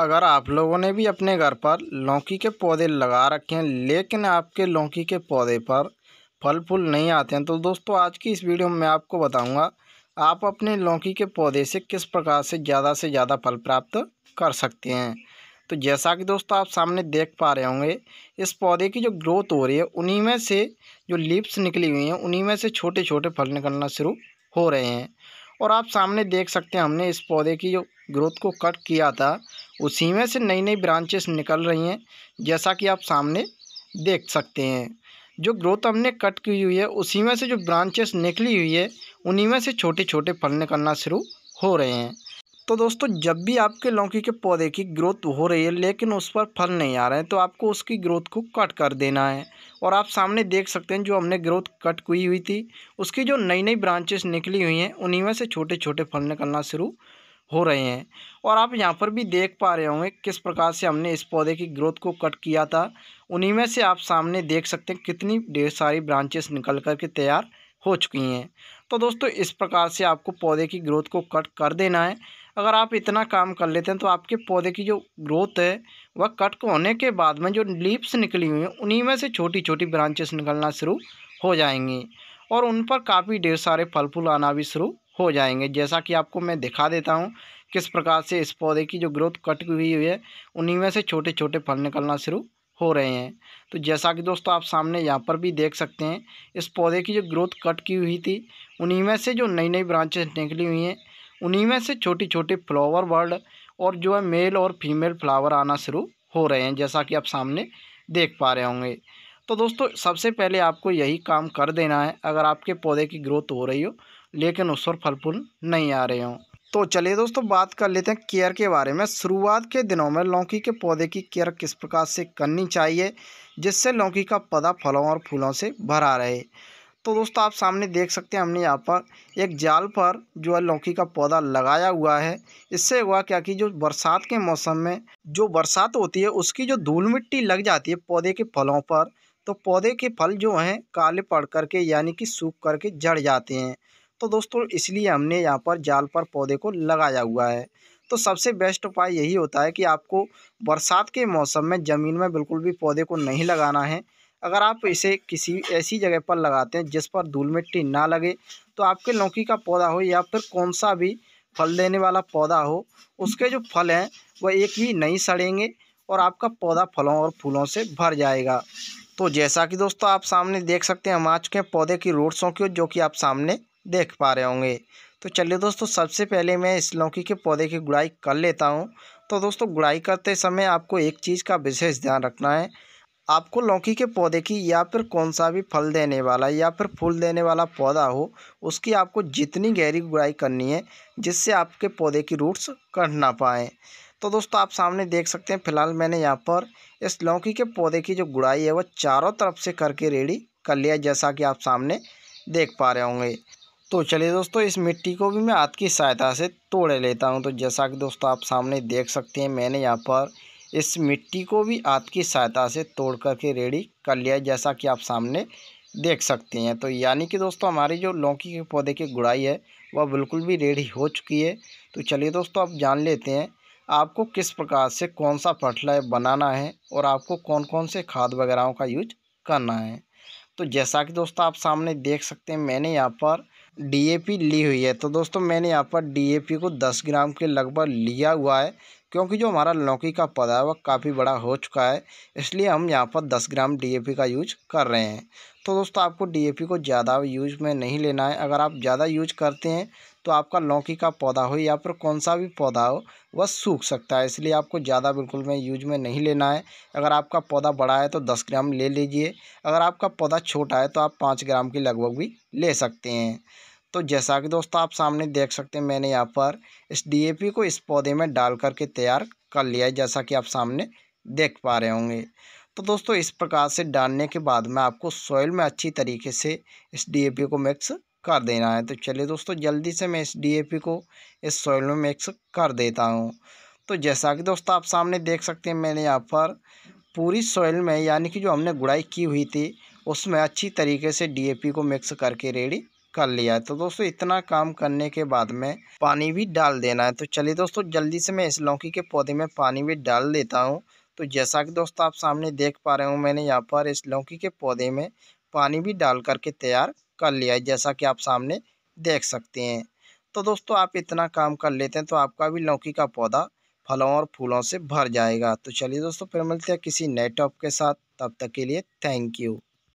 अगर आप लोगों ने भी अपने घर पर लौकी के पौधे लगा रखे हैं लेकिन आपके लौकी के पौधे पर फल फूल नहीं आते हैं तो दोस्तों आज की इस वीडियो में मैं आपको बताऊंगा आप अपने लौकी के पौधे से किस प्रकार से ज़्यादा से ज़्यादा फल प्राप्त कर सकते हैं तो जैसा कि दोस्तों आप सामने देख पा रहे होंगे इस पौधे की जो ग्रोथ हो रही है उन्हीं में से जो लिप्स निकली हुई हैं उन्हीं में से छोटे छोटे फल निकलना शुरू हो रहे हैं और आप सामने देख सकते हैं हमने इस पौधे की जो ग्रोथ को कट किया था उसी में से नई नई ब्रांचेस निकल रही हैं जैसा कि आप सामने देख सकते हैं जो ग्रोथ हमने कट की हुई है उसी में से जो ब्रांचेस निकली हुई है उन्हीं में से छोटे छोटे फल निकलना शुरू हो रहे हैं तो दोस्तों जब भी आपके लौकी के पौधे की ग्रोथ हो रही है लेकिन उस पर फल नहीं आ रहे हैं तो आपको उसकी ग्रोथ को कट कर देना है और आप सामने देख सकते हैं जो हमने ग्रोथ कट की हुई थी उसकी जो नई नई ब्रांचेस निकली हुई हैं उन्हीं में से छोटे छोटे फल निकलना शुरू हो रहे हैं और आप यहाँ पर भी देख पा रहे होंगे किस प्रकार से हमने इस पौधे की ग्रोथ को कट किया था उन्हीं में से आप सामने देख सकते हैं कितनी ढेर सारी ब्रांचेस निकल कर के तैयार हो चुकी हैं तो दोस्तों इस प्रकार से आपको पौधे की ग्रोथ को कट कर देना है अगर आप इतना काम कर लेते हैं तो आपके पौधे की जो ग्रोथ है वह कट होने के बाद में जो लीप्स निकली हुई हैं उन्हीं में से छोटी छोटी ब्रांचेस निकलना शुरू हो जाएंगी और उन पर काफ़ी ढेर सारे फल फूल आना भी शुरू हो जाएंगे जैसा कि आपको मैं दिखा देता हूँ किस प्रकार से इस पौधे की जो ग्रोथ कट हुई हुई है उन्हीं में से छोटे छोटे फल निकलना शुरू हो रहे हैं तो जैसा कि दोस्तों आप सामने यहाँ पर भी देख सकते हैं इस पौधे की जो ग्रोथ कट की हुई थी उन्हीं में से जो नई नई ब्रांचेस निकली हुई हैं उन्हीं में से छोटी छोटी फ्लावर वर्ल्ड और जो है मेल और फीमेल फ्लावर आना शुरू हो रहे हैं जैसा कि आप सामने देख पा रहे होंगे तो दोस्तों सबसे पहले आपको यही काम कर देना है अगर आपके पौधे की ग्रोथ हो रही हो लेकिन उस पर फल फूल नहीं आ रहे हों तो चलिए दोस्तों बात कर लेते हैं केयर के बारे में शुरुआत के दिनों में लौकी के पौधे की केयर किस प्रकार से करनी चाहिए जिससे लौकी का पौधा फलों और फूलों से भरा रहे तो दोस्तों आप सामने देख सकते हैं हमने यहाँ पर एक जाल पर जो है लौकी का पौधा लगाया हुआ है इससे हुआ क्या कि जो बरसात के मौसम में जो बरसात होती है उसकी जो धूल मिट्टी लग जाती है पौधे के फलों पर तो पौधे के फल जो हैं काले पड़ करके यानी कि सूख करके जड़ जाते हैं तो दोस्तों इसलिए हमने यहाँ पर जाल पर पौधे को लगाया हुआ है तो सबसे बेस्ट उपाय यही होता है कि आपको बरसात के मौसम में ज़मीन में बिल्कुल भी पौधे को नहीं लगाना है अगर आप इसे किसी ऐसी जगह पर लगाते हैं जिस पर धूल मिट्टी ना लगे तो आपके लौकी का पौधा हो या फिर कौन सा भी फल देने वाला पौधा हो उसके जो फल हैं वह एक भी नहीं सड़ेंगे और आपका पौधा फलों और फूलों से भर जाएगा तो जैसा कि दोस्तों आप सामने देख सकते हैं हम आ चुके हैं पौधे की रोड शोक्यों जो कि आप सामने देख पा रहे होंगे तो चलिए दोस्तों सबसे पहले मैं इस लौकी के पौधे की गुड़ाई कर लेता हूँ तो दोस्तों गुड़ाई करते समय आपको एक चीज़ का विशेष ध्यान रखना है आपको लौकी के पौधे की या फिर कौन सा भी फल देने वाला या फिर फूल देने वाला पौधा हो उसकी आपको जितनी गहरी गुड़ाई करनी है जिससे आपके पौधे की रूट्स कट ना पाएँ तो दोस्तों आप सामने देख सकते हैं फिलहाल मैंने यहाँ पर इस लौकी के पौधे की जो गुड़ाई है वह चारों तरफ से करके रेडी कर लिया जैसा कि आप सामने देख पा रहे होंगे तो चलिए दोस्तों इस मिट्टी को भी मैं हाथ की सहायता से तोड़ लेता हूँ तो जैसा कि दोस्तों आप सामने देख सकते हैं मैंने यहाँ पर इस मिट्टी को भी हाथ की सहायता से तोड़ करके रेडी कर लिया जैसा कि आप सामने देख सकते हैं तो यानी कि दोस्तों हमारी जो लौकी के पौधे की गुड़ाई है वह बिल्कुल भी रेडी हो चुकी है तो चलिए दोस्तों आप जान लेते हैं आपको किस प्रकार से कौन सा फर्टिलाइजर बनाना है और आपको कौन कौन से खाद वगैरह का यूज करना है तो जैसा कि दोस्तों आप सामने देख सकते हैं मैंने यहाँ पर डीएपी ली हुई है तो दोस्तों मैंने यहाँ पर डीएपी को दस ग्राम के लगभग लिया हुआ है क्योंकि जो हमारा लौकी का पौधा है वह काफ़ी बड़ा हो चुका है इसलिए हम यहाँ पर दस ग्राम डी का यूज कर रहे हैं तो दोस्तों आपको डी को ज़्यादा यूज में नहीं लेना है अगर आप ज़्यादा यूज करते हैं तो आपका लौकी का पौधा हो या फिर कौन सा भी पौधा हो वह सूख सकता है इसलिए आपको ज़्यादा बिल्कुल में यूज में नहीं लेना है अगर आपका पौधा बड़ा है तो दस ग्राम ले लीजिए अगर आपका पौधा छोटा है तो आप पाँच ग्राम के लगभग भी ले सकते हैं तो जैसा कि दोस्तों आप सामने देख सकते हैं मैंने यहाँ पर इस डीएपी को इस पौधे में डाल करके तैयार कर लिया है जैसा कि आप सामने देख पा रहे होंगे तो दोस्तों इस प्रकार से डालने के बाद में आपको सॉइल में अच्छी तरीके से इस डी को मिक्स कर देना है तो चलिए दोस्तों जल्दी से मैं इस डी को इस सॉइल में मिक्स कर देता हूँ तो जैसा कि दोस्तों आप सामने देख सकते हैं मैंने यहाँ पर पूरी सॉइल में यानी कि जो हमने गुड़ाई की हुई थी उसमें अच्छी तरीके से डीएपी को मिक्स करके रेडी कर लिया है तो दोस्तों इतना काम करने के बाद में पानी भी डाल देना है तो चलिए दोस्तों जल्दी से मैं इस लौकी के पौधे में पानी भी डाल देता हूँ तो जैसा कि दोस्तों आप सामने देख पा रहे हो मैंने यहाँ पर इस लौकी के पौधे में पानी भी डाल करके तैयार कर लिया है जैसा कि आप सामने देख सकते हैं तो दोस्तों आप इतना काम कर लेते हैं तो आपका भी लौकी का पौधा फलों और फूलों से भर जाएगा तो चलिए दोस्तों फिर मिलते हैं किसी नए टॉप के साथ तब तक के लिए थैंक यू